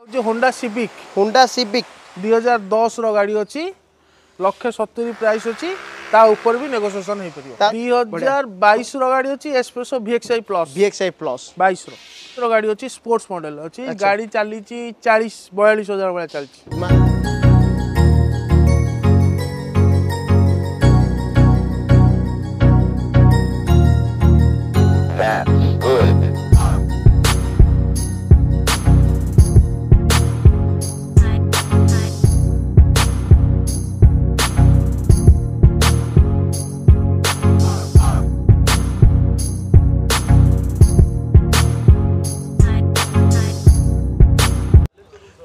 ହେଉଛି Honda civic Honda civic ଦୁଇ ହଜାର ଦଶର ଗାଡ଼ି ଅଛି ଲକ୍ଷେ ସତୁରି ପ୍ରାଇସ୍ ଅଛି ତା ଉପରେ ବି ନେଗୋସିଏସନ୍ ହେଇପାରିବ ଦୁଇ ହଜାର ବାଇଶର ଗାଡ଼ି ଅଛି Espresso VXI plus VXI plus ବାଇଶର ର ଗାଡ଼ି ଅଛି ସ୍ପୋର୍ଟସ୍ ମଡେଲ୍ ଅଛି ଗାଡ଼ି ଚାଲିଛି ଚାଳିଶ ବୟାଳିଶ ହଜାର ଭଳିଆ ଚାଲିଛି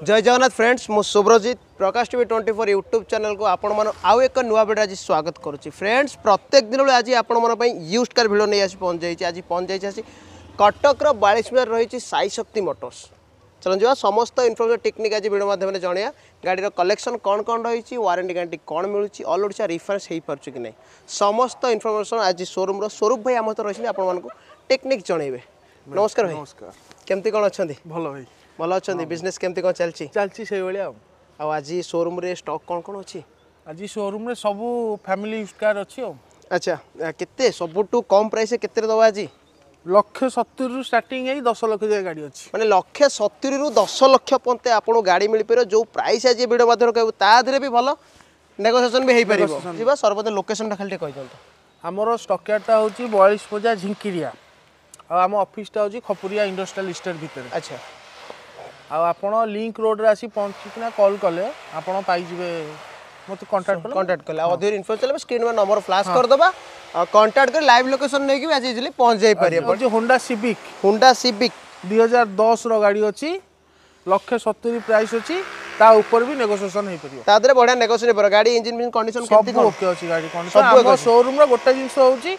জয় জগন্নাথ ফ্রেন্ডস মু Subhrajit Prakash TV twenty four YouTube ଚ୍ୟାନେଲ୍କୁ ଆପଣମାନ ଆଉ ଏକ ନୂଆ ଭିଡ଼ିଓ ଆଜି ସ୍ୱାଗତ କରୁଛି ଫ୍ରେଣ୍ଡସ୍ ପ୍ରତ୍ୟେକ ଦିନବେଳେ ଆଜି ଆପଣମାନଙ୍କ ପାଇଁ ୟୁଜ୍ କାର୍ ଭିଡ଼ିଓ ନେଇ ଆସି ପହଞ୍ଚାଇଛି ଆଜି ପହଞ୍ଚାଇଛି ଆସି କଟକର ବାଳିଶ ମିନାର ରହିଛି ସାଇ ଶକ୍ତି ମଟର୍ସ ଚାଲନ୍ତୁ ଯିବା ସମସ୍ତ ଇନଫର୍ମେସନ୍ ଟେକ୍ନିକ୍ ଆଜି ଭିଡ଼ିଓ ମାଧ୍ୟମରେ ଜଣାଇବା ଗାଡ଼ିର କଲେକ୍ସନ୍ କ'ଣ କ'ଣ ରହିଛି ୱାରେଣ୍ଟି ଗ୍ୟାରେଣ୍ଟି କ'ଣ ମିଳୁଛି ଅଲ୍ ଓଡ଼ିଶା ରିଫରେନ୍ସ ହୋଇପାରୁଛି କି ନାହିଁ ସମସ୍ତ ଇନଫର୍ମେସନ୍ ଆଜି ସୋରୁମ୍ର ସ୍ୱରୂପ ଭାଇ ଆମ ସହିତ ରହିଛନ୍ତି ଆପଣମାନଙ୍କୁ ଟେକ୍ନିକ୍ ଜଣାଇବେ ନମସ୍କାର ଭାଇ ନମସ୍କାର କେମିତି କ'ଣ ଅଛନ୍ତି ଭଲ ଭାଇ ଭଲ ଅଛନ୍ତି ବିଜନେସ୍ କେମିତି କ'ଣ ଚାଲିଛି ଚାଲିଛି ସେଇଭଳିଆ ଆଉ ଆଉ ଆଜି ସୋରୁମ୍ରେ ଷ୍ଟକ୍ କ'ଣ କ'ଣ ଅଛି ଆଜି ସୋରୁମ୍ରେ ସବୁ ଫ୍ୟାମିଲି ୟୁଜ୍ କାର୍ ଅଛି ଆଉ ଆଚ୍ଛା କେତେ ସବୁଠୁ କମ୍ ପ୍ରାଇସ୍ କେତେରେ ଦେବା ଆଜି ଲକ୍ଷେ ସତୁରିରୁ ଷ୍ଟାର୍ଟିଂ ହେଇ ଦଶ ଲକ୍ଷ ଯାଏ ଗାଡ଼ି ଅଛି ମାନେ ଲକ୍ଷେ ସତୁରିରୁ ଦଶ ଲକ୍ଷ ପର୍ଯ୍ୟନ୍ତ ଆପଣଙ୍କୁ ଗାଡ଼ି ମିଳିପାରିବ ଯେଉଁ ପ୍ରାଇସ୍ ଆଜି ଭିଡ଼ିଓ ମାଧ୍ୟମରେ କହିବୁ ତା ଦେହରେ ବି ଭଲ ନେଗୋସିଏସନ୍ ବି ହେଇପାରିବ ଯିବା ସର୍ବଦା ଲୋକେସନ୍ଟା ଖାଲି ଟିକେ କହିଦିଅନ୍ତୁ ଆମର ଷ୍ଟକ୍ୟାର୍ଡ଼ଟା ହେଉଛି ବୟାଳିଶ ବଜାର ଝିଙ୍କିରିଆ ଆଉ ଆମ ଅଫିସଟା ହେଉଛି ଖପୁରିଆ ଇଣ୍ଡଷ୍ଟ୍ରିଆଲ ଇଷ୍ଟେଟ୍ ଭିତରେ ଆଚ୍ଛା আপন লিঙ্ক রোড্রে আসি পৌঁছিকিনা কল কলে আপনার পাইযে মতো কন্টাক্ট কলে কন্টাক্ট কলে অধিক ইনফো চাইলে স্ক্রিন নম্বর ফ্লাশ করদেবা কন্টাক্ট করে লাইভ লোকেশন নেই আজ ইজিলি পৌঁছাই পারে হোন্ডা সিভিক হোন্ডা সিভিক দুই হাজার দশর গাড়ি অছি লক্ষে সতুরি প্রাইস অছি তা উপরে বি নেগোসিয়েসন হই পারিব তা দেরে বড়া নেগোসিয়েসন হই পারিব গাড়ি ইঞ্জিন কন্ডিশন কেমতি কোন ওকে অছি গাড়ি কন্ডিশন সব শোরুম র গোটা জিনিস হউছি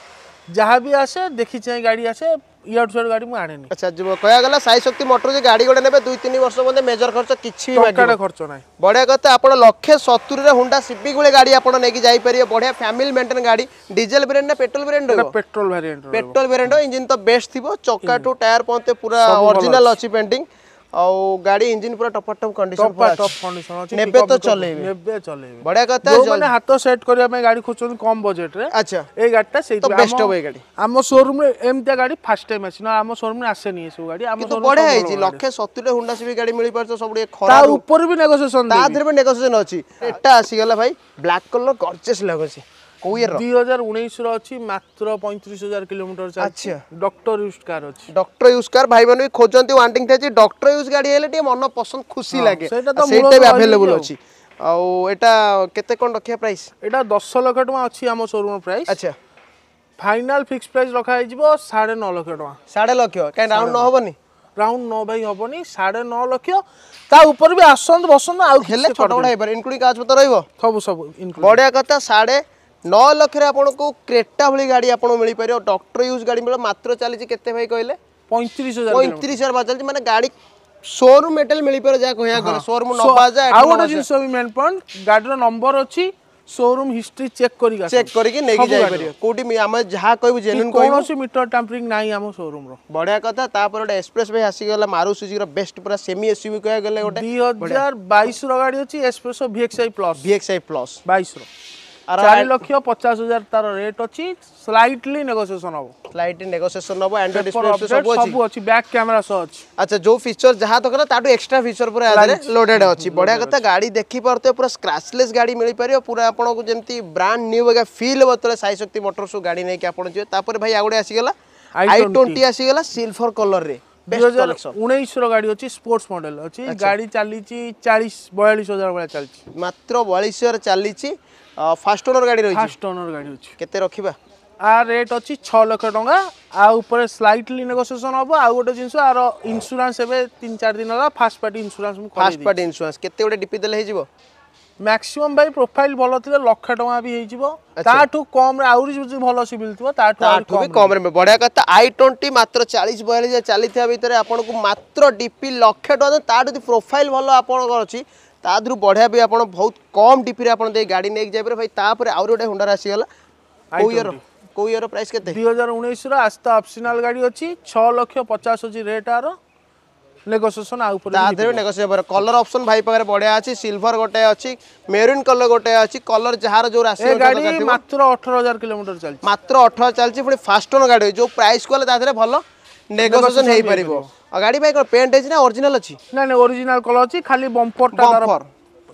ଯାହା ବି ଆସେ ଦେଖି ଚାହିଁ ଗାଡ଼ି ଆସେ ଇଆଡ଼ୁ ସିଆଡ଼ୁ ଗାଡ଼ି ମୁଁ ଆଣେନି ଆଚ୍ଛା ଯିବ କହିବାଗଲା ସାଇ ଶକ୍ତି ମଟର ଯେ ଗାଡ଼ି ଗୋଟେ ନେବେ ଦୁଇ ତିନି ବର୍ଷ ମଧ୍ୟରେ ମେଜର ଖର୍ଚ୍ଚ କିଛି ଖର୍ଚ୍ଚ ନାହିଁ ବଢ଼ିଆ କଥା ଆପଣ ଲକ୍ଷେ ସତୁରିରେ ହୁଣ୍ଡା ସିବି ଗୁଳି ଗାଡ଼ି ଆପଣ ନେଇକି ଯାଇପାରିବେ ବଢ଼ିଆ ଫ୍ୟାମିଲି ମେଣ୍ଟେନ୍ ଗାଡ଼ି ଡିଜେଲ ଭେରିଏଣ୍ଟ ନା petrol variant petrol variant petrol variant engine ତ ବେଷ୍ଟ ଥିବ ଚକାଠୁ ଟାୟାର ପହଞ୍ଚେ ପୁରା ଅରିଜିନାଲ ଅଛି ପେଣ୍ଟିଂ ଆଉ ଗାଡି ଇଞ୍ଜିନ ପୁରା ଟପ୍ ଟପ୍ କଣ୍ଡିସନ ପୁରା ଟପ୍ କଣ୍ଡିସନ ଅଛି ନେବେ ତ ଚଲେଇବେ ନେବେ ଚଲେଇବେ ବଢିଆ କଥା ଯୋଉମାନେ ହାତ ସେଟ୍ କରିବା ପାଇଁ ଗାଡି ଖୋଜୁଛନ୍ତି କମ ବଜେଟ ରେ ଆଚ୍ଛା ଏଇ ଗାଡିଟା ସେଇ ତ ବେଷ୍ଟ ହବ ଏଇ ଗାଡି ଆମ ଶୋରୁମ୍ ରେ ଏମିତିଆ ଗାଡି ଫାଷ୍ଟ ଟାଇମ୍ ଆସିଛି ନା ଆମ ଶୋରୁମ୍ ରେ ଆସେନି ଏ ସବୁ ଗାଡି ଆମ କିନ୍ତୁ ବଢିଆ ହେଇଛି ଲକ୍ଷେ 70 ରେ ହୁଣ୍ଡା ସିଭିକ୍ ଗାଡି ମିଳିପାରୁଛି ସବୁ ଏ ଖରା ତା ଉପରେ ବି ନେଗୋସିଏସନ ତା ଦେହରେ ବି ନେଗୋସିଏସନ ଅଛି ଏଟା ଆସିଗଲା ଭାଇ ବ୍ଲାକ୍ କଲର ଗର୍ଜେସ୍ ଲାଗୁଛି କୋଉ ଇୟର 2019 ର ଅଛି ମାତ୍ର 35000 କିଲୋମିଟର ଚାଲିଛି ଡକ୍ଟର ୟୁଜ୍ କାର ଅଛି ଡକ୍ଟର ୟୁଜ୍ କାର ଭାଇମାନେ ବି ଖୋଜନ୍ତି ୱାଣ୍ଟିଂ ଥାଏ ଡକ୍ଟର ୟୁଜ୍ ଗାଡି ହେଲେ ଟିକେ ମନ ପସନ୍ଦ ଖୁସି ଲାଗେ ସେଇଟା ବି ଆଭେଲେବୁଲ ଅଛି ଆଉ ଏଟା କେତେ କ'ଣ ରଖିବା ପ୍ରାଇସ୍ ଏଟା 10 ଲକ୍ଷ ଟଙ୍କା ଅଛି ଆମ ସୋରୁମ୍ ପ୍ରାଇସ୍ ଆଚ୍ଛା ফাইনাল ফিক্স প্রাইস রখা হয়েছিল সাড়ে ন লক্ষ টাকা সাড়ে লক্ষ কেন রাউন্ড ন হবনি রাউন্ড ন ভাই হবনি সাড়ে ন লক্ষ তা উপরে বি আসন্ত বসন্ত আউ হেলে ছোট বড় হইবার ইনক্লুডিং কাজ মতো রইব সব সব বড়িয়া কথা ନଅ ଲକ୍ଷରେ ଆପଣଙ୍କୁ କ୍ରେଟା ଭଳି ଗାଡ଼ି ଆପଣଙ୍କୁ ମିଳିପାରିବ ଡକ୍ଟର ୟୁଜ୍ ଗାଡ଼ି ମିଳିବ ମାତ୍ର ଚାଲିଛି କେତେ ଭାଇ କହିଲେ ପଇଁତିରିଶ ହଜାର ପଇଁତିରିଶ ହଜାର ଚାଲିଛି ମାନେ ଗାଡ଼ି ସୋରୁମ୍ ମେଟାଲ ମିଳିପାରିବ ଯାହା କହିବାକୁ ଗଲେ ସୋରୁମ୍ ନବା ଯାଏ ଆଉ ଗୋଟେ ଜିନିଷ ବି ମେନ୍ ପଏଣ୍ଟ ଗାଡ଼ିର ନମ୍ବର ଅଛି শোরুম হিস্ট্রি চেক করি চেক করিকি নেকি যাই পারিবে কোটি আমি যাহা কইবু জেনুইন কইবু কোনসি মিটার ট্যাম্পরিং নাই আমো শোরুম র বড়িয়া কথা তারপর একটা এক্সপ্রেস ভাই আসি গলা মারু সুজুকি র বেস্ট পুরা সেমি এসইউভি কয়া গলে গোটে 2022 র গাড়ি আছে express VXI plus VXI plus 22 র চারি লক্ষ পচাশ হাজার তার রেট অছি স্লাইটলি নেগোসিয়েসন হব স্লাইটলি নেগোসিয়েসন হব অ্যান্ড্রয়েড ডিসপ্লে সব সব অছি ব্যাক ক্যামেরা সহ অছি আচ্ছা যে ফিচর যাহা দরকার তাটু এক্সট্রা ফিচর পুরা আদারে লোডেড অছি বড়িয়া কথা গাড়ি দেখি পারতে পুরা স্ক্র্যাচলেস গাড়ি মিলি পারিও পুরা আপনকু যেমতি ব্র্যান্ড নিউ এগা ফিল বতলে সাই শক্তি মোটরস গাড়ি নেই কি আপন যে তারপরে ভাই আগুড়ে আসি গলা আই 20 আসি গলা সিলভার কলর রে ଉଣେଇଶର ଗାଡ଼ି ଅଛି ସ୍ପୋର୍ଟସ୍ ମଡେଲ ଅଛି ଗାଡ଼ି ଚାଲିଛି ଚାଳିଶ ବୟାଳିଶ ହଜାର ଭଳିଆ ଚାଲିଛି ମାତ୍ର ବୟାଳିଶ ହଜାର ଚାଲିଛି ফাস্ট ওনর গাড়ি রয়েছে ফাস্ট ওনর গাড়ি হচ্ছে কেতে রাখিবা আর রেট অছি 6 লক্ষ টাকা আর উপরে স্লাইটলি নেগোসিয়েশন হবো আর গোটে জিনিস আর ইনস্যুরেন্স এবে 3 4 দিন হলা ফাস্ট পার্টি ইনস্যুরেন্স মু ফাস্ট পার্টি ইনস্যুরেন্স কেতে গোটে ডিপি দেলে হইজিবো ম্যাক্সিমাম ভাই প্রোফাইল ভালো থিলে লক্ষ টঙ্কা বি হইজিব তাঠু কম রে আউরি যদি ভালো সিভিল থিব তাঠু তাঠু বি কম রে বড়িয়া কথা আই 20 মাত্র 40 42 চালিথিয়া ভিতরে আপনকু মাত্র ডিপি লক্ষ টাকা তাঠু যদি প্রোফাইল ভালো আপন করছি ତାଦେହରୁ ବଢ଼ିଆ ବି ଆପଣ ବହୁତ କମ୍ ଡିପିରେ ଆପଣ ଦେଇ ଗାଡ଼ି ନେଇକି ଯାଇପାରିବେ ଭାଇ ତାପରେ ଆହୁରି ଗୋଟେ ହୁଣ୍ଡାର ଆସିଗଲା କୋଉ ଇୟର କୋଉ ଇୟର ପ୍ରାଇସ୍ କେତେ ଦୁଇ ହଜାର ଉଣେଇଶର ଆସ୍ତା ଅପସନାଲ୍ ଗାଡ଼ି ଅଛି ଛଅ ଲକ୍ଷ ପଚାଶ ଅଛି ରେଟ୍ ଆର ନେଗୋସିଏସନ୍ ଆଉ ଉପରେ ତା ଦେହରେ ନେଗୋସିଏସନ୍ ପରେ କଲର୍ ଅପସନ୍ ଭାଇ ପାଖରେ ବଢ଼ିଆ ଅଛି ସିଲଭର ଗୋଟେ ଅଛି ମେରୁନ୍ କଲର୍ ଗୋଟେ ଅଛି କଲର୍ ଯାହାର ଯୋଉ ରାଶି ଗାଡ଼ି ମାତ୍ର ଅଠର ହଜାର କିଲୋମିଟର ଚାଲିଛି ମାତ୍ର ଅଠର ଚାଲିଛି ପୁଣି ଫାଷ୍ଟ ଓନର୍ ଗାଡ଼ି ଯୋଉ ପ୍ରାଇସ୍ କଲେ ତା ଦେହରେ ଭଲ ନେଗୋସିଏସନ ହେଇପାରିବ ଆଉ ଗାଡ଼ି ପାଇଁ କ'ଣ ପେଣ୍ଟ ହେଇଛି ନା ଅରିଜିନାଲ ଅଛି ନା ନା ଅରିଜିନାଲ କଲର ଅଛି ଖାଲି ବମ୍ପରଟା ବମ୍ପର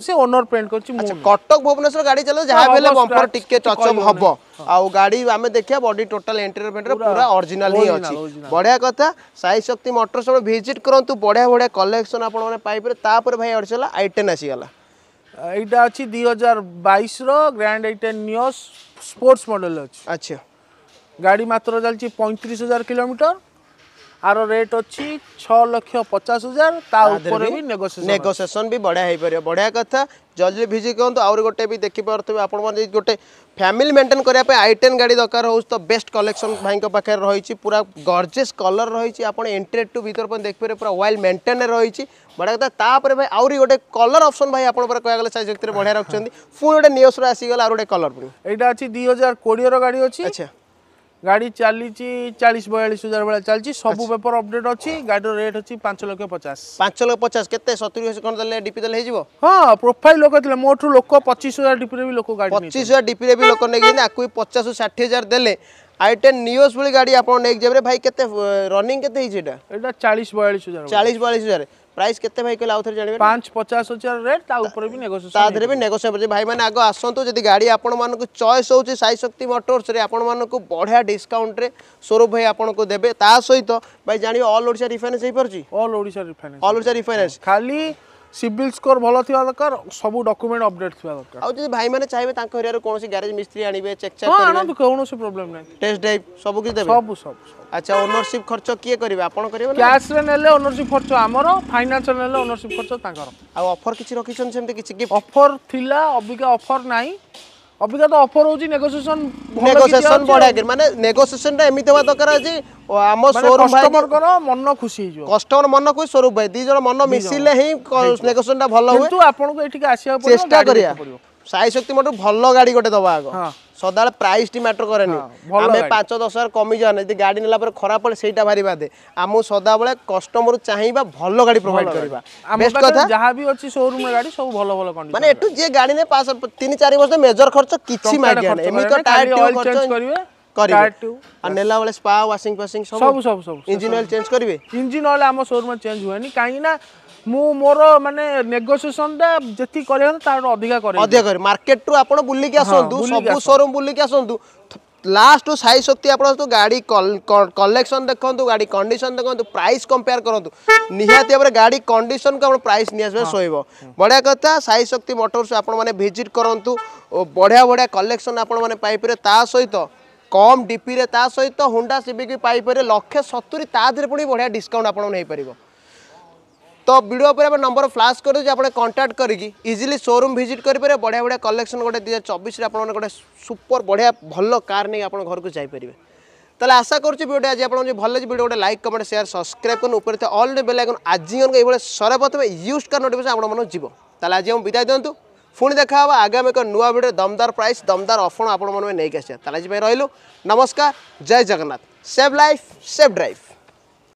ସେ ଓନର ପେଣ୍ଟ କରିଛି କଟକ ଭୁବନେଶ୍ୱର ଗାଡ଼ି ଚାଲ ଯାହା ହେଲେ ବମ୍ପର ଟିକେ ଟଚଅପ୍ ହବ ଆଉ ଗାଡ଼ି ଆମେ ଦେଖିବା ବଡି ଟୋଟାଲ ଇଣ୍ଟେରିୟର ପେଣ୍ଟରେ ପୁରା ଅରିଜିନାଲ ହିଁ ଅଛି ବଢିଆ କଥା ସାଇ ଶକ୍ତି ମଟର ସବୁ ଭିଜିଟ୍ କରନ୍ତୁ ବଢିଆ ବଢିଆ କଲେକ୍ସନ ଆପଣମାନେ ପାଇପାରିବେ ତାପରେ ଭାଇ ଆଡ଼େ ଚାଲ ଆଇଟେନ୍ ଆସିଗଲା ଏଇଟା ଅଛି ଦୁଇ ହଜାର ବାଇଶର ଗ୍ରାଣ୍ଡ ଆଇଟେନ୍ ନିଅ ସ୍ପୋର୍ଟସ୍ ମଡେଲ ଅଛି ଆଚ୍ଛା ଗାଡ଼ି ମାତ୍ର ଚାଲିଛି ପଇଁତିରିଶ ହଜାର କିଲୋମିଟର ଆର ରେଟ୍ ଅଛି ଛଅ ଲକ୍ଷ ପଚାଶ ହଜାର ତା ଉପରେ ବି ନେଗୋସିଏସନ୍ ବି ବଢ଼ିଆ ହେଇପାରିବ ବଢ଼ିଆ କଥା ଜଲ୍ଦି ଭିଜିଟ୍ କରନ୍ତୁ ଆହୁରି ଗୋଟେ ବି ଦେଖିପାରୁଥିବେ ଆପଣମାନେ ଯଦି ଗୋଟେ ଫ୍ୟାମିଲି ମେଣ୍ଟେନ୍ କରିବା ପାଇଁ ଆଇ ଟେନ୍ ଗାଡ଼ି ଦରକାର ହେଉଛି ତ ବେଷ୍ଟ କଲେକ୍ସନ୍ ଭାଇଙ୍କ ପାଖରେ ରହିଛି ପୁରା ଗର୍ଜେସ୍ କଲର୍ ରହିଛି ଆପଣ ଏଣ୍ଟ୍ରେଡ୍ ଟୁ ଭିତର ପର୍ଯ୍ୟନ୍ତ ଦେଖିପାରିବେ ପୁରା ୱାଇଲ୍ ମେଣ୍ଟେନ୍ ରହିଛି ବଢ଼ିଆ କଥା ତାପରେ ଭାଇ ଆହୁରି ଗୋଟେ କଲର୍ ଅପସନ୍ ଭାଇ ଆପଣଙ୍କର କହିବାକୁ ଗଲେ ସାଇଜ୍ ଭିତରେ ବଢ଼ିଆ ରଖୁଛନ୍ତି ପୁଣି ଗୋଟେ ନିୟସରୁ ଆସିଗଲା ଆଉ ଗୋଟେ କଲର୍ ପୁଣି ଏଇଟା ଅଛି ଦୁଇ ହଜାର କୋଡ଼ିଏର ଗାଡ଼ି ଅଛି ଆଚ୍ଛା ଗାଡ଼ି ଚାଲିଛି ଚାଳିଶ ବୟାଳିଶ ହଜାର ଭଳିଆ ଚାଲିଛି ସବୁ ପେପର ଅପଡେଟ୍ ଅଛି ଗାଡ଼ିର ରେଟ୍ ଅଛି ପାଞ୍ଚ ଲକ୍ଷ ପଚାଶ ପାଞ୍ଚ ଲକ୍ଷ ପଚାଶ କେତେ ସତୁରି ବର୍ଷ କ'ଣ ଦେଲେ ଡିପି ଦେଲେ ହେଇଯିବ ହଁ ପ୍ରୋଫାଇଲ୍ ଲୋକ ଥିଲେ ମୋଠୁ ଲୋକ ପଚିଶ ହଜାର ଡିପିରେ ବି ଲୋକ ଗାଡ଼ି ପଚିଶ ହଜାର ଡିପିରେ ବି ଲୋକ ନେଇକି ଆକୁ ବି ପଚାଶରୁ ଷାଠିଏ ହଜାର ଦେଲେ আই টেন নিওস বলে গাড়ি আপনার নেই যাবে ভাই কেতে রনিং কেতে হয়েছে এটা এটা চালিশ বয়াল্লিশ হাজার চালিশ বয়াল্লিশ হাজার प्राइस केते भाई कहले आउथर जानिबे 5 50000 रेट ता ऊपर भी नेगोशिएशन ता धरे भी नेगोशिएबल भाई माने आगो आसंतु जदि गाड़ी आपण मान को चॉइस होउची साई शक्ति मोटर्स रे आपण मान को बढ़िया डिस्काउंट रे स्वरूप भाई आपण को देबे ता सहित भाई जानिबे ऑल ओडिसा रिफाइनेंस हे परची all Odisha refinance all Odisha refinance खाली ସିଭିଲ୍ ସ୍କୋର ଭଲ ଥିବା ଦରକାର ସବୁ ଡକ୍ୟୁମେଣ୍ଟ ଅପଡେଟ୍ ଥିବା ଦରକାର ଆଉ ଯଦି ଭାଇମାନେ ଚାହିଁବେ ତାଙ୍କ ହେରିଆରୁ କୌଣସି ଗ୍ୟାରେଜ୍ ମିସ୍ତ୍ରୀ ଆଣିବେ ଚେକ୍ ଚେକ୍ ଆଣନ୍ତୁ କୌଣସି ପ୍ରୋବ୍ଲେମ୍ ନାହିଁ ଟେଷ୍ଟ ଡ୍ରାଇଭ୍ ସବୁ କିଛି ଦେବେ ସବୁ ସବୁ ଆଚ୍ଛା ଓନରସିପ୍ ଖର୍ଚ୍ଚ କିଏ କରିବେ ଆପଣ କରିବେ କ୍ୟାସ୍ରେ ନେଲେ ଓନରସିପ୍ ଖର୍ଚ୍ଚ ଆମର ଫାଇନାନ୍ସରେ ନେଲେ ଓନରସିପ୍ ଖର୍ଚ୍ଚ ତାଙ୍କର ଆଉ ଅଫର୍ କିଛି ରଖିଛନ୍ତି ସେମିତି କିଛି ଅଫର୍ ଥିଲା ଅବିକା ତ ଅଫର ହଉଛି ନେଗୋସିଏସନ ନେଗୋସିଏସନ ବଢିଆ କରି ମାନେ ନେଗୋସିଏସନଟା ଏମିତି ହେବା ଦରକାର ଅଛି ଆମ ସୋରୁମ ଭାଇ କଷ୍ଟମରଙ୍କର ମନ ଖୁସି ହେଇଯିବ କଷ୍ଟମର ମନ ଖୁସି ସୋରୁମ ଭାଇ ଦି ଜଣ ମନ ମିଶିଲେ ହିଁ ନେଗୋସିଏସନଟା ଭଲ ହୁଏ କିନ୍ତୁ ଆପଣଙ୍କୁ ଏଠିକି ଆସିବାକୁ ଚେଷ୍ଟା କରିବା ସାଇ ଶକ୍ତି ମୋଠୁ ଭଲ ଗାଡି ଗୋଟେ ଦବା ଆଗ প্রাইস টি ম্যাটর করে হ্যাঁ, আমি পাঁচ দশ হাজার কমি যাওয়া যদি গাড়ি নেলা পরে খারাপ পড়ে সেইটা ভারি বাদে আমি সদাবেলে কষ্টমর চাহিবা ভাল গাড়ি প্রোভাইড করা বেস্ট কথা যা বি অছি শোরুম গাড়ি সব ভাল ভাল কন্ডিশন মানে একটু যে গাড়ি নে পাঁচ তিন চারি বছর মেজর খরচ কিছু মাগিয়া না এমনি তো টায়ার টিউব খরচ করিবে କରିବେ ଆଉ ନେଲା ବେଳେ ସ୍ପା ୱାସିଂ সব ସବୁ ସବୁ ସବୁ ଇଞ୍ଜିନ୍ ଅଏଲ୍ ଚେଞ୍ଜ କରିବେ ଇଞ୍ଜିନ୍ ଅଏଲ୍ ଆମ ସୋରୁମ୍ରେ ଚେଞ୍ଜ ହୁଏନି କାହିଁକି ନା ମୁଁ ମୋର ମାନେ ନେଗୋସିଏସନଟା ଯେତିକି କରିବା ତାଠୁ ଅଧିକା କରେ ଅଧିକା କରେ ମାର୍କେଟରୁ ଆପଣ ବୁଲିକି ଆସନ୍ତୁ ସବୁ ସୋରୁମ୍ ବୁଲିକି ଆସନ୍ତୁ ଲାଷ୍ଟରୁ ସାଇ ଶକ୍ତି ଆପଣ ଗାଡ଼ି କଲେକ୍ସନ୍ ଦେଖନ୍ତୁ ଗାଡ଼ି କଣ୍ଡିସନ୍ ଦେଖନ୍ତୁ ପ୍ରାଇସ୍ କମ୍ପେୟାର କରନ୍ତୁ ନିହାତି ଭାବରେ ଗାଡ଼ି କଣ୍ଡିସନ୍କୁ ଆପଣ ପ୍ରାଇସ୍ ନିଆଯିବା ଶୋଇବ ବଢ଼ିଆ କଥା ସାଇ ଶକ୍ତି ମୋଟର୍ସ ଆପଣମାନେ ଭିଜିଟ୍ କରନ୍ତୁ ଓ ବଢ଼ିଆ ବଢ଼ିଆ କଲେକ୍ସନ୍ ଆପଣମାନେ ପାଇପାରିବେ ତା ସହିତ କମ୍ ଡିପିରେ ତା ସହିତ ହୁଣ୍ଡା ସିବିକି ପାଇପାରିବେ ଲକ୍ଷେ ସତୁରି ତା ଦେହରେ ପୁଣି ବଢ଼ିଆ ଡିସ୍କାଉଣ୍ଟ ଆପଣମାନେ ହେଇପାରିବ तो भिड उपर नंबर फ्लाश कर आप कंटाक्ट करके इजिली शोरूम भिजिट करेंगे बढ़िया बढ़िया कलेक्शन गोटे दुई हजार चबिश गोटे सुपर बढ़िया भल कार नहीं आप घर को जापर তাহলে আশা করছি ভিডিওটি আজ আপনার ভালো লাগছে ভিডিও গোটে লাইক কমেন্ট সেয়ার সবসক্রাইব করুন উপরে থাকে অল বেল আইকন আজি এইভাবে সর্বপ্রথমে ইউজ কার নোটিফিকেশন আপনার যাব তাহলে আজ আমি বিদায় দিও পুঁ দেখা হব আগামী এক নূয়া ভিডিও দমদার প্রাইস দমদার অফর আপনার নেই আসা তাহলে আজ রহলু নমস্কার জয় Jagannath save life save drive